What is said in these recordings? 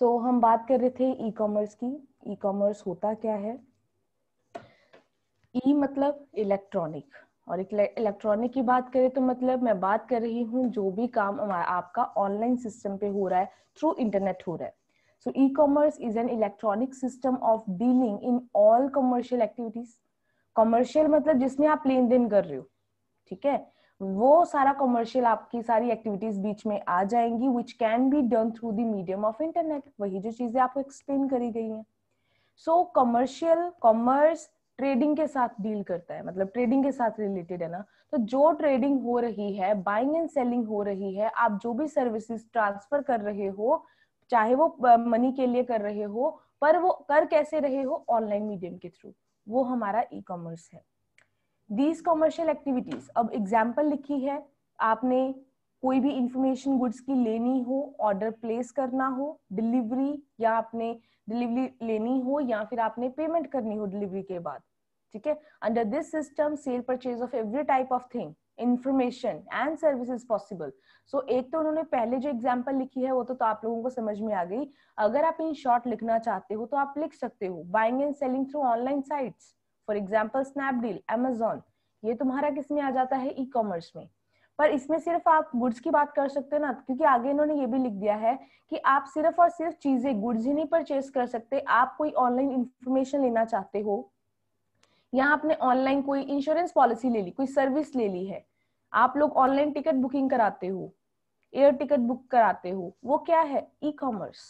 सो so, हम बात कर रहे थे ई कॉमर्स की ई कॉमर्स होता क्या है ई e मतलब इलेक्ट्रॉनिक और इलेक्ट्रॉनिक की बात करें तो मतलब मैं बात कर रही हूँ जो भी काम आपका ऑनलाइन सिस्टम पे हो रहा है थ्रू इंटरनेट हो रहा है so E commerce is an electronic system of dealing in all commercial activities commercial मतलब जिसमें आप लेन देन कर रहे हो ठीक है वो सारा कमर्शियल आपकी सारी एक्टिविटीज बीच में आ जाएंगी which can be done through the medium of internet वही जो चीजें आपको एक्सप्लेन करी गई हैं सो कमर्शियल कॉमर्स ट्रेडिंग के साथ डील करता है मतलब ट्रेडिंग के साथ रिलेटेड है ना तो जो ट्रेडिंग हो रही है बाइंग एंड सेलिंग हो रही है आप जो भी सर्विसेज ट्रांसफर कर रहे हो चाहे वो मनी के लिए कर रहे हो पर वो कर कैसे रहे हो ऑनलाइन मीडियम के थ्रू वो हमारा ई e कॉमर्स है दीज कॉमर्शियल एक्टिविटीज अब एग्जाम्पल लिखी है आपने कोई भी इंफॉर्मेशन गुड्स की लेनी हो ऑर्डर प्लेस करना हो डिलीवरी या आपने डिलीवरी लेनी हो या फिर आपने पेमेंट करनी हो डिलीवरी के बाद ठीक है under this system sale purchase of every type of thing information and service is possible so एक तो उन्होंने पहले जो एग्जाम्पल लिखी है वो तो, तो आप लोगों को समझ में आ गई अगर आप इन शॉर्ट लिखना चाहते हो तो आप लिख सकते हो buying and selling through online sites for example Snapdeal Amazon ये तुम्हारा किस में आ जाता है ई e कॉमर्स में पर इसमें सिर्फ आप गुड्स की बात कर सकते हो ना क्योंकि आगे इन्होंने ये भी लिख दिया है कि आप सिर्फ और सिर्फ चीजें गुड्स ही नहीं परचेज कर सकते आप कोई ऑनलाइन इंफॉर्मेशन लेना चाहते हो या आपने ऑनलाइन कोई इंश्योरेंस पॉलिसी ले ली कोई सर्विस ले ली है आप लोग ऑनलाइन टिकट बुकिंग कराते हो एयर टिकट बुक कराते हो वो क्या है ई e कॉमर्स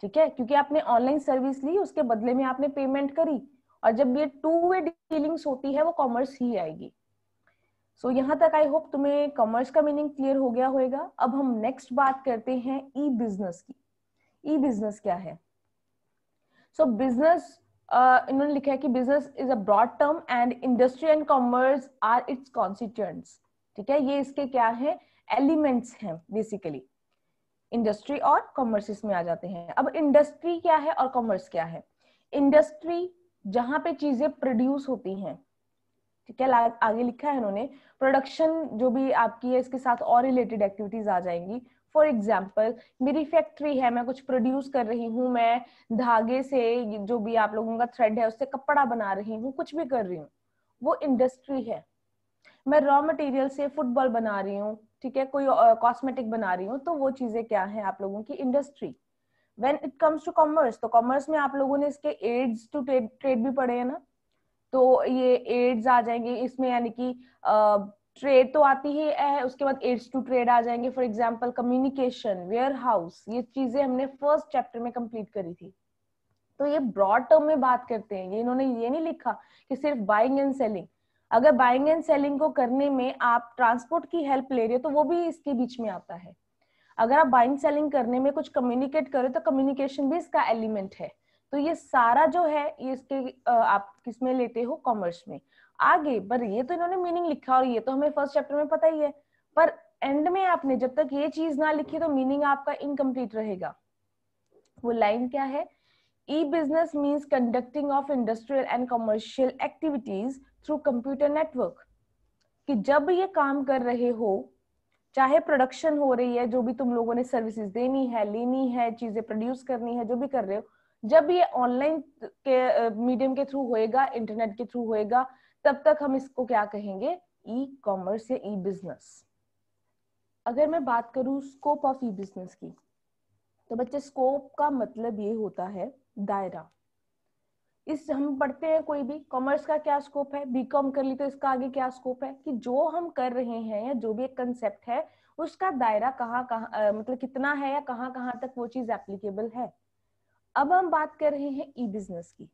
ठीक है क्योंकि आपने ऑनलाइन सर्विस ली उसके बदले में आपने पेमेंट करी और जब ये टू वे डीलिंग्स होती है वो कॉमर्स ही आएगी सो so, यहाँ तक आई होप तुम्हें कॉमर्स का मीनिंग क्लियर हो गया होगा अब हम नेक्स्ट बात करते हैं ई बिजनेस की ई बिजनेस क्या है सो बिजनेस इन्होंने लिखा है कि business is a broad term and industry and commerce are its constituent ठीक है ये इसके क्या है एलिमेंट्स हैं बेसिकली इंडस्ट्री और कॉमर्स इसमें आ जाते हैं अब इंडस्ट्री क्या है और कॉमर्स क्या है इंडस्ट्री जहां पे चीजें प्रोड्यूस होती हैं ठीक है आगे लिखा है इन्होंने प्रोडक्शन जो भी आपकी है इसके साथ और रिलेटेड एक्टिविटीज आ जाएंगी फॉर एग्जाम्पल मेरी फैक्ट्री है मैं कुछ प्रोड्यूस कर रही हूँ मैं धागे से जो भी आप लोगों का थ्रेड है उससे कपड़ा बना रही हूँ कुछ भी कर रही हूँ वो इंडस्ट्री है मैं रॉ मटेरियल से फुटबॉल बना रही हूँ ठीक है कोई कॉस्मेटिक बना रही हूँ तो वो चीजें क्या है आप लोगों की industry when it comes to commerce तो कॉमर्स में आप लोगों ने इसके एड्स टू ट्रेड भी पढ़े हैं ना तो ये एड्स आ जाएंगे इसमें यानी कि ट्रेड तो आती ही है उसके बाद एड्स टू ट्रेड आ जाएंगे for example communication warehouse ये चीजें हमने फर्स्ट चैप्टर में कम्प्लीट करी थी तो ये ब्रॉड टर्म में बात करते हैं ये इन्होंने ये नहीं लिखा कि सिर्फ बाइंग एंड सेलिंग अगर बाइंग एंड सेलिंग को करने में आप ट्रांसपोर्ट की हेल्प ले रहे हो तो वो भी इसके बीच में आता है अगर आप बाइंग सेलिंग करने में कुछ कम्युनिकेट करें तो कम्युनिकेशन भी इसका एलिमेंट है तो ये सारा जो है ये इसके आप किस में लेते हो कॉमर्स में आगे पर ये तो इन्होंने मीनिंग लिखा और ये तो हमें फर्स्ट चैप्टर में पता ही है पर एंड में आपने जब तक ये चीज ना लिखी तो मीनिंग आपका इनकम्प्लीट रहेगा वो लाइन क्या है E business means conducting of industrial and commercial activities through computer network कि जब ये काम कर रहे हो चाहे प्रोडक्शन हो रही है जो भी तुम लोगों ने सर्विसेज देनी है लेनी है चीजें प्रोड्यूस करनी है जो भी कर रहे हो जब ये ऑनलाइन के मीडियम के थ्रू होएगा इंटरनेट के थ्रू होएगा तब तक हम इसको क्या कहेंगे ई कॉमर्स या ई बिजनेस अगर मैं बात करूं स्कोप ऑफ ई बिजनेस की तो बच्चे स्कोप का मतलब ये होता है दायरा इस हम पढ़ते हैं कोई भी कॉमर्स का क्या स्कोप है बीकॉम कर ली तो इसका आगे क्या स्कोप है कि जो हम कर रहे हैं या जो भी एक कंसेप्ट है उसका दायरा कहाँ कहाँ मतलब कितना है या कहाँ कहाँ तक वो चीज एप्लीकेबल है अब हम बात कर रहे हैं ई बिजनेस की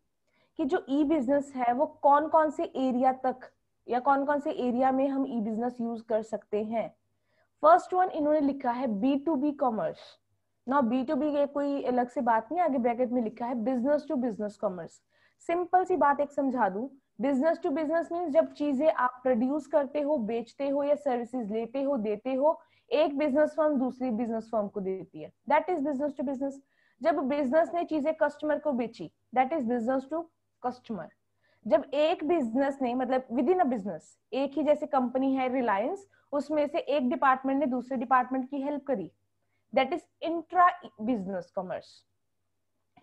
कि जो ई बिजनेस है वो कौन कौन से एरिया तक या कौन कौन से एरिया में हम ई बिजनेस यूज कर सकते हैं फर्स्ट वन इन्होंने लिखा है बी टू बी कॉमर्स ना बी टू बी कोई अलग से बात नहीं आगे ब्रैकेट में लिखा है business to business commerce simple सी बात एक समझा दू बिजनेस टू बिजनेस मीन जब चीजें आप प्रोड्यूस करते हो बेचते हो या सर्विसेज लेते हो देते हो एक बिजनेस फर्म दूसरी बिजनेस फर्म को देती है that is business to business जब बिजनेस ने चीजें कस्टमर को बेची that is business to customer जब एक बिजनेस ने मतलब विद इन अ बिजनेस एक ही जैसे कंपनी है रिलायंस उसमें से एक डिपार्टमेंट ने दूसरे डिपार्टमेंट की हेल्प करी that is intra business commerce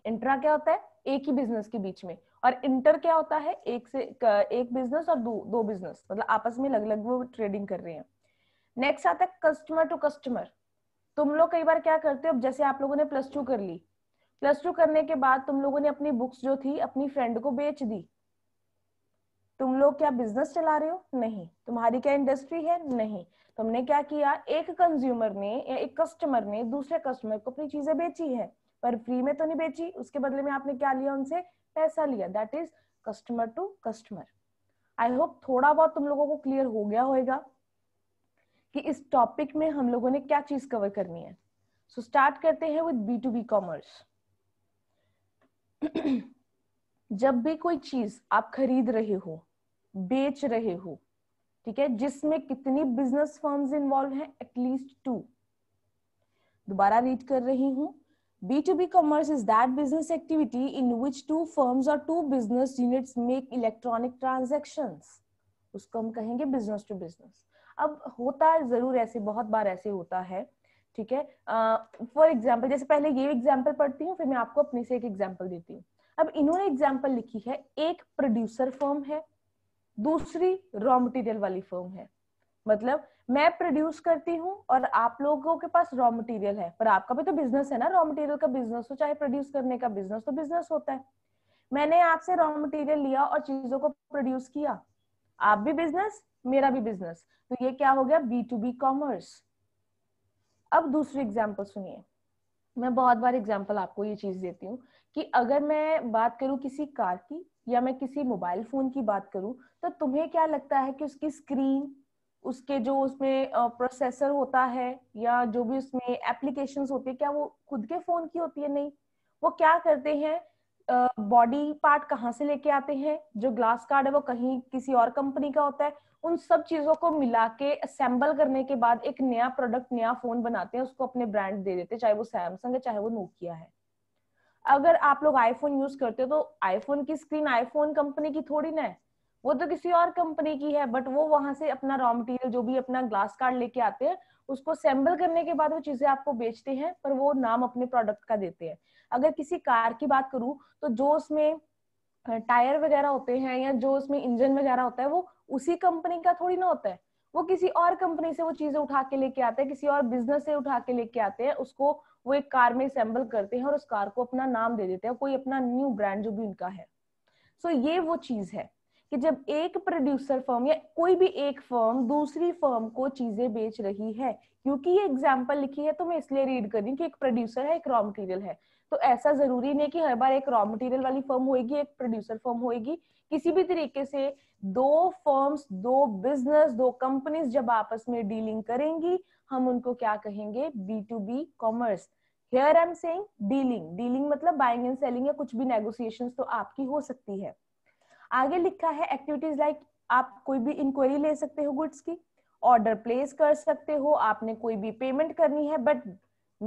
intra क्या होता है एक ही बिजनेस के बीच में और इंटर क्या होता है एक से एक बिजनेस और दो दो बिजनेस मतलब आपस में अलग अलग वो ट्रेडिंग कर रहे हैं नेक्स्ट आता है कस्टमर टू कस्टमर तुम लोग कई बार क्या करते हो जैसे आप लोगों ने प्लस टू कर ली प्लस टू करने के बाद तुम लोगों ने अपनी बुक्स जो थी अपनी फ्रेंड को बेच दी तुम लोग क्या बिजनेस चला रहे हो नहीं तुम्हारी क्या इंडस्ट्री है नहीं तुमने क्या किया एक कंज्यूमर ने या एक कस्टमर ने दूसरे कस्टमर को अपनी चीजें बेची है पर फ्री में तो नहीं बेची उसके बदले में आपने क्या लिया उनसे पैसा लिया that is customer to customer I hope थोड़ा बहुत तुम लोगों को क्लियर हो गया होगा कि इस टॉपिक में हम लोगों ने क्या चीज कवर करनी है सो so, स्टार्ट करते हैं with B to B commerce जब भी कोई चीज आप खरीद रहे हो बेच रहे हो ठीक है जिसमें कितनी बिजनेस फर्म्स इन्वॉल्व हैं एटलीस्ट टू दोबारा रीड कर रही हूं B2B commerce is that business activity in which two firms or two business units make electronic transactions. उसको हम कहेंगे business to business. अब होता जरूर ऐसे बहुत बार ऐसे होता है ठीक है फॉर uh, एग्जाम्पल जैसे पहले ये एग्जाम्पल पढ़ती हूँ फिर मैं आपको अपने से एक एग्जाम्पल देती हूँ अब इन्होंने एग्जाम्पल लिखी है एक प्रोड्यूसर फर्म है दूसरी रॉ मटेरियल वाली फर्म है मतलब मैं प्रोड्यूस करती हूँ और आप लोगों के पास रॉ मटेरियल है पर आपका भी तो बिजनेस है ना रॉ मटेरियल का बिजनेस हो चाहे प्रोड्यूस करने का बिजनेस तो बिजनेस होता है मैंने आपसे रॉ मटेरियल लिया और चीजों को प्रोड्यूस किया आप भी बिजनेस मेरा भी बिजनेस तो ये क्या हो गया बी टू बी कॉमर्स अब दूसरी एग्जाम्पल सुनिए मैं बहुत बार एग्जाम्पल आपको ये चीज देती हूँ कि अगर मैं बात करूँ किसी कार की या मैं किसी मोबाइल फोन की बात करूँ तो तुम्हें क्या लगता है कि उसकी स्क्रीन उसके जो उसमें प्रोसेसर होता है या जो भी उसमें एप्लीकेशन होती है क्या वो खुद के फोन की होती है नहीं वो क्या करते हैं बॉडी पार्ट कहाँ से लेके आते हैं जो ग्लास कार्ड है वो कहीं किसी और कंपनी का होता है उन सब चीजों को मिला के असेंबल करने के बाद एक नया प्रोडक्ट नया फोन बनाते हैं उसको अपने ब्रांड दे देते हैं चाहे वो सैमसंग है चाहे वो नोकिया है अगर आप लोग आईफोन यूज करते हो तो आईफोन की स्क्रीन आईफोन कंपनी की थोड़ी ना है वो तो किसी और कंपनी की है बट वो वहां से अपना रॉ मटेरियल जो भी अपना ग्लास कार्ड लेके आते हैं उसको सैम्बल करने के बाद वो चीजें आपको बेचते हैं पर वो नाम अपने प्रोडक्ट का देते हैं अगर किसी कार की बात करूँ तो जो उसमें टायर वगैरह होते हैं या जो उसमें इंजन वगैरह होता है वो उसी कंपनी का थोड़ी ना होता है वो किसी और कंपनी से वो चीजें उठा के लेके आते हैं किसी और बिजनेस से उठा के लेके आते हैं उसको वो एक कार में असेंबल करते हैं और उस कार को अपना नाम दे देते हैं कोई अपना न्यू ब्रांड जो भी उनका है सो so, ये वो चीज है कि जब एक प्रोड्यूसर फर्म या कोई भी एक फर्म दूसरी फर्म को चीजें बेच रही है क्योंकि ये एग्जाम्पल लिखी है तो मैं इसलिए रीड कर रही हूँ कि एक प्रोड्यूसर है एक रॉ मटेरियल है तो ऐसा जरूरी नहीं कि हर बार एक रॉ मटेरियल वाली फर्म होगी एक प्रोड्यूसर फर्म होगी किसी भी तरीके से दो फर्म्स दो बिजनेस दो कंपनीज जब आपस में डीलिंग करेंगी हम उनको क्या कहेंगे B to B commerce here I am saying dealing dealing मतलब बाइंग एंड सेलिंग या कुछ भी नेगोसिएशन तो आपकी हो सकती है आगे लिखा है एक्टिविटीज लाइक आप कोई भी इंक्वायरी ले सकते हो गुड्स की ऑर्डर प्लेस कर सकते हो आपने कोई भी पेमेंट करनी है बट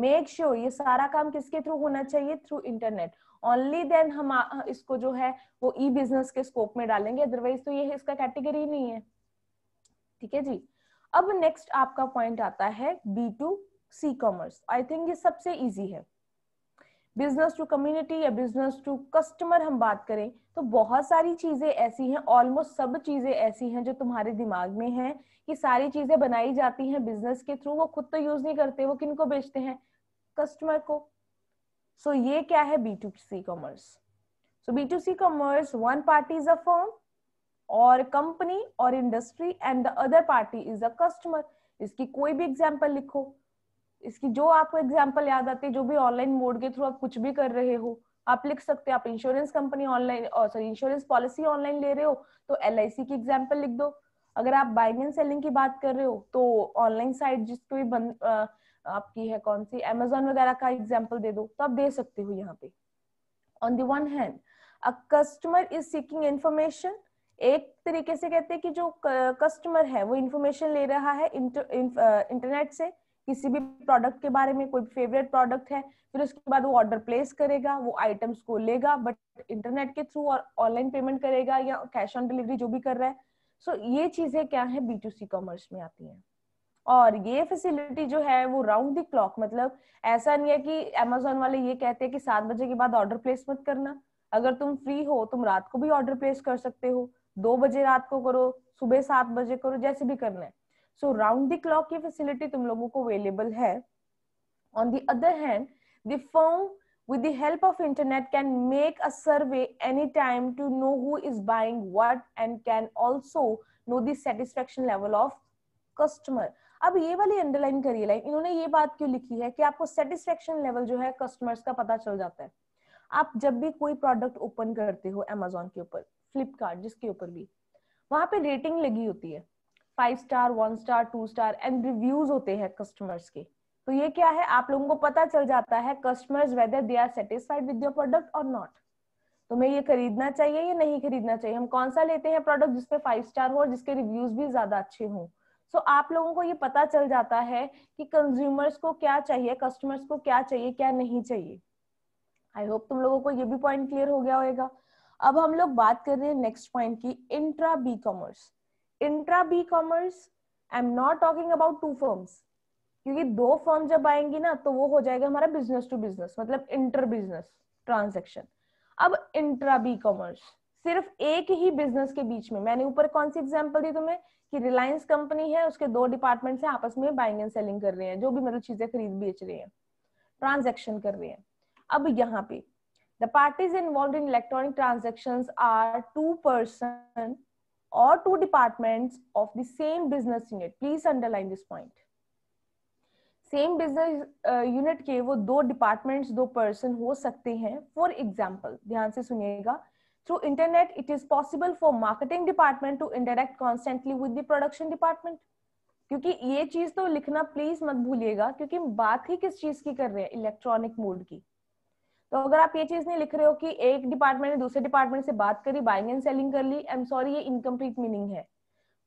मेक श्योर ये सारा काम किसके थ्रू होना चाहिए थ्रू इंटरनेट ओनली देन हम आ, इसको जो है वो ई बिजनेस के स्कोप में डालेंगे अदरवाइज तो ये इसका कैटेगरी नहीं है ठीक है जी अब नेक्स्ट आपका पॉइंट आता है B to C commerce I think ये सबसे इजी है बिजनेस टू कम्युनिटी या बिजनेस टू कस्टमर हम बात करें तो बहुत सारी चीजें ऐसी हैं ऑलमोस्ट सब चीजें ऐसी हैं जो तुम्हारे दिमाग में हैं कि सारी चीजें बनाई जाती हैं बिजनेस के थ्रू वो खुद तो यूज नहीं करते वो किनको बेचते हैं कस्टमर को सो so, ये क्या है B to C commerce so B to C commerce one party is a firm और कंपनी और industry and the other party is a customer इसकी कोई भी एग्जाम्पल लिखो इसकी जो आपको एग्जाम्पल याद आती है जो भी ऑनलाइन मोड के थ्रू आप कुछ भी कर रहे हो आप लिख सकते हो आप insurance company online sorry insurance policy online ले रहे हो तो एल की एग्जाम्पल लिख दो अगर आप बाइंग एंड सेलिंग की बात कर रहे हो तो ऑनलाइन साइट जिसको भी बन, आ, आपकी है कौन सी अमेजोन वगैरह का एग्जाम्पल दे दो तो आप दे सकते हो यहाँ पे on the one hand a customer is seeking information एक तरीके से कहते हैं कि जो कस्टमर है वो इन्फॉर्मेशन ले रहा है इंटरनेट से किसी भी प्रोडक्ट के बारे में कोई फेवरेट प्रोडक्ट है फिर उसके बाद वो ऑर्डर प्लेस करेगा वो आइटम्स को लेगा बट इंटरनेट के थ्रू और ऑनलाइन पेमेंट करेगा या कैश ऑन डिलीवरी जो भी कर रहा है सो so, ये चीजें क्या है बी टू सी कॉमर्स में आती है और ये फैसिलिटी जो है वो राउंड द क्लॉक मतलब ऐसा नहीं है कि अमेजोन वाले ये कहते हैं कि सात बजे के बाद ऑर्डर प्लेस मत करना अगर तुम फ्री हो तुम रात को भी ऑर्डर प्लेस कर सकते हो दो बजे रात को करो सुबह सात बजे करो जैसे भी करना है सो राउंड द क्लॉक की फैसिलिटी तुम लोगों को अवेलेबल है the other hand the firm with the help of internet can make a survey any time to know who is buying what and can also know the satisfaction level of customer अब ये वाली underline करिए line इन्होंने ये बात क्यों लिखी है कि आपको सेटिस्फेक्शन लेवल जो है कस्टमर्स का पता चल जाता है आप जब भी कोई प्रोडक्ट ओपन करते हो एमेजोन के ऊपर फ्लिपकार्ट जिसके ऊपर भी वहां पे रेटिंग लगी होती है five star one star two star and reviews होते हैं कस्टमर्स के तो ये क्या है आप लोगों को पता चल जाता है customers whether they are satisfied with your product और नॉट तो तुम्हें ये खरीदना चाहिए या नहीं खरीदना चाहिए हम कौन सा लेते हैं प्रोडक्ट जिसपे फाइव स्टार हो और जिसके रिव्यूज भी ज्यादा अच्छे हों सो so, आप लोगों को ये पता चल जाता है कि कंज्यूमर्स को क्या चाहिए कस्टमर्स को क्या चाहिए क्या नहीं चाहिए आई होप तुम लोगों को ये भी पॉइंट क्लियर हो गया होगा अब हम लोग बात कर रहे हैं नेक्स्ट पॉइंट की intra B commerce intra B commerce I am not talking about two firms क्योंकि दो फर्म जब आएंगी ना तो वो हो जाएगा हमारा बिजनेस टू बिजनेस मतलब इंटर बिजनेस ट्रांजेक्शन अब इंट्रा बी कॉमर्स सिर्फ एक ही बिजनेस के बीच में मैंने ऊपर कौन सी एग्जाम्पल दी तुम्हें कि रिलायंस कंपनी है उसके दो डिपार्टमेंट्स हैं आपस में बाइंग एंड सेलिंग कर रहे हैं जो भी मतलब चीजें खरीद बेच रहे हैं ट्रांजेक्शन कर रहे हैं अब यहाँ पे the parties involved in electronic transaction are two person or two departments of the same business unit please underline this point same business unit के वो दो डिपार्टमेंट्स दो पर्सन हो सकते हैं फॉर एग्जाम्पल ध्यान से सुनिएगा through internet it is possible for marketing department to interact constantly with the production department क्योंकि ये चीज तो लिखना प्लीज मत भूलिएगा क्योंकि हम बात ही किस चीज की कर रहे हैं इलेक्ट्रॉनिक मोड की तो अगर आप ये चीज नहीं लिख रहे हो कि एक डिपार्टमेंट ने दूसरे डिपार्टमेंट से बात करी बाइंग एंड सेलिंग कर ली आई एम सॉरी ये इनकम्प्लीट मीनिंग है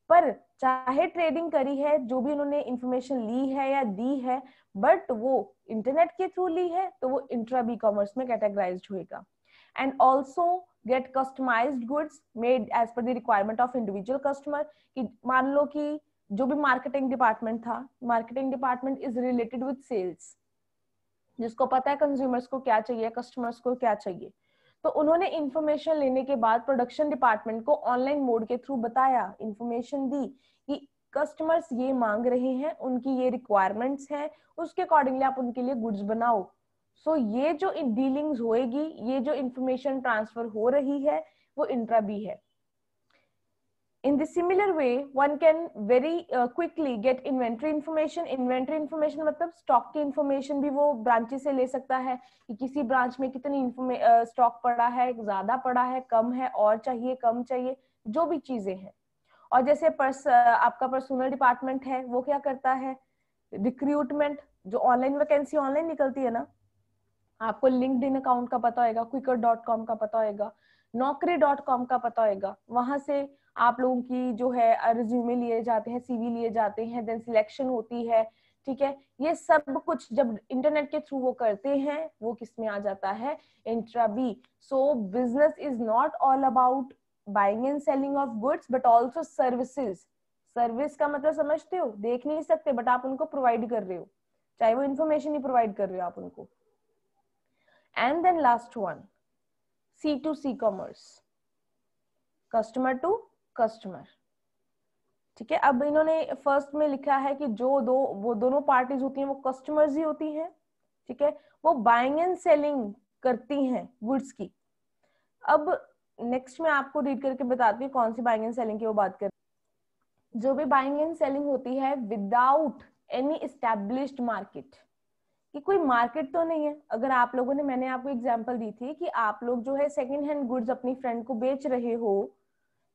पर चाहे ट्रेडिंग करी है जो भी उन्होंने इन्फॉर्मेशन ली है या दी है बट वो इंटरनेट के थ्रू ली है तो वो इंट्रा बी कॉमर्स में कैटेगराइज होएगा and also get customize goods made as per the requirement of individual customer कि मान लो कि जो भी मार्केटिंग डिपार्टमेंट था marketing department is related with sales जिसको पता है कंज्यूमर्स को क्या चाहिए कस्टमर्स को क्या चाहिए तो उन्होंने इन्फॉर्मेशन लेने के बाद प्रोडक्शन डिपार्टमेंट को ऑनलाइन मोड के थ्रू बताया इन्फॉर्मेशन दी कि कस्टमर्स ये मांग रहे हैं उनकी ये रिक्वायरमेंट्स हैं उसके अकॉर्डिंगली आप उनके लिए गुड्स बनाओ सो so, ये जो डीलिंग्स होएगी ये जो इन्फॉर्मेशन ट्रांसफर हो रही है वो इंट्रा बी है in the similar way one can very uh, quickly get inventory information inventory information मतलब stock की information भी वो branches से ले सकता है कि किसी branch में कितनी uh, stock पड़ा है ज्यादा पड़ा है कम है और चाहिए कम चाहिए जो भी चीजें हैं और जैसे पर्स uh, आपका पर्सनल डिपार्टमेंट है वो क्या करता है रिक्रूटमेंट जो ऑनलाइन वैकेंसी ऑनलाइन निकलती है ना आपको लिंकड अकाउंट का पता होगा क्विकर डॉट कॉम का पता होगा नौकरी डॉट कॉम का पता होगा वहां से आप लोगों की जो है रिज्यूमे लिए जाते हैं सीवी लिए जाते हैं देन सिलेक्शन होती है ठीक है ये सब कुछ जब इंटरनेट के थ्रू वो करते हैं वो किस में आ जाता है intra B so business is not all about buying and selling of goods but also services service का मतलब समझते हो देख नहीं सकते बट आप उनको प्रोवाइड कर रहे हो चाहे वो इन्फॉर्मेशन ही प्रोवाइड कर रहे हो आप उनको and then last one C to C commerce customer to customer ठीक है अब इन्होंने फर्स्ट में लिखा है कि जो दो वो दोनों पार्टीज होती हैं वो कस्टमर्स ही होती हैं ठीक है वो बाइंग एंड सेलिंग करती हैं गुड्स की अब नेक्स्ट में आपको रीड करके बताती हूँ कौन सी बाइंग एंड सेलिंग की वो बात कर जो भी बाइंग एंड सेलिंग होती है विदाउट एनी स्टेब्लिश्ड मार्केट कि कोई मार्केट तो नहीं है अगर आप लोगों ने मैंने आपको एग्जाम्पल दी थी कि आप लोग जो है सेकेंड हैंड गुड्स अपनी फ्रेंड को बेच रहे हो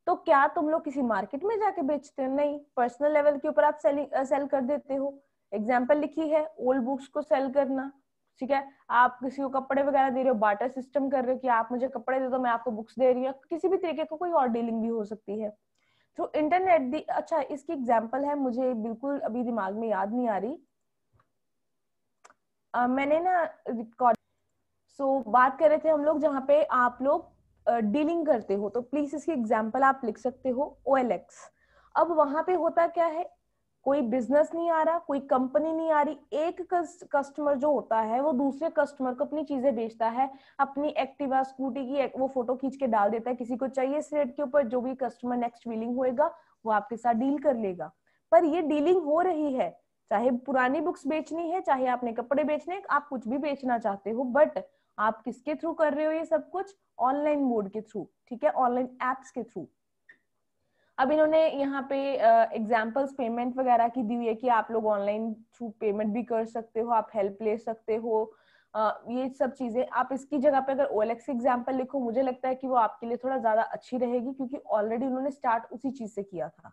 तो क्या तुम लोग किसी मार्केट में जाके बेचते हो नहीं पर्सनल लेवल के ऊपर आप सेलिंग सेल कर देते हो एग्जाम्पल लिखी है ओल्ड बुक्स को सेल करना ठीक है आप किसी को कपड़े वगैरह दे रहे हो बाटर सिस्टम कर रहे हो कि आप मुझे कपड़े दे दो मैं आपको बुक्स दे रही हूँ किसी भी तरीके को कोई और डीलिंग भी हो सकती है थ्रू तो इंटरनेट दी अच्छा इसकी एग्जाम्पल है मुझे बिल्कुल अभी दिमाग में याद नहीं आ रही आ, मैंने ना रिकॉर्ड सो so, बात कर रहे थे हम लोग जहाँ पे आप लोग डीलिंग करते हो तो प्लीज इसकी एग्जाम्पल आप लिख सकते हो ओ अब वहां पे होता क्या है कोई बिजनेस नहीं आ रहा कोई कंपनी नहीं आ रही एक कस्टमर जो होता है वो दूसरे कस्टमर को अपनी चीजें बेचता है अपनी एक्टिवा स्कूटी की वो फोटो खींच के डाल देता है किसी को चाहिए इस रेट के ऊपर जो भी कस्टमर नेक्स्ट डीलिंग होएगा वो आपके साथ डील कर लेगा पर ये डीलिंग हो रही है चाहे पुरानी बुक्स बेचनी है चाहे आपने कपड़े बेचने आप कुछ भी बेचना चाहते हो बट आप किसके थ्रू कर रहे हो ये सब कुछ ऑनलाइन मोड के थ्रू ठीक है ऑनलाइन एप्स के थ्रू अब इन्होंने यहाँ पे एग्जाम्पल्स पेमेंट वगैरह की दी हुई है कि आप लोग ऑनलाइन थ्रू पेमेंट भी कर सकते हो आप हेल्प ले सकते हो Uh, ये सब चीजें आप इसकी जगह पे अगर ओ एल एक्स एग्जाम्पल लिखो मुझे लगता है कि वो आपके लिए थोड़ा ज्यादा अच्छी रहेगी क्योंकि ऑलरेडी उन्होंने स्टार्ट उसी चीज से किया था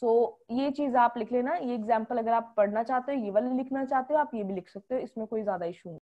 सो so, ये चीज आप लिख लेना ये एग्जाम्पल अगर आप पढ़ना चाहते हो ये वाले लिखना चाहते हो आप ये भी लिख सकते हो इसमें कोई ज्यादा इशू नहीं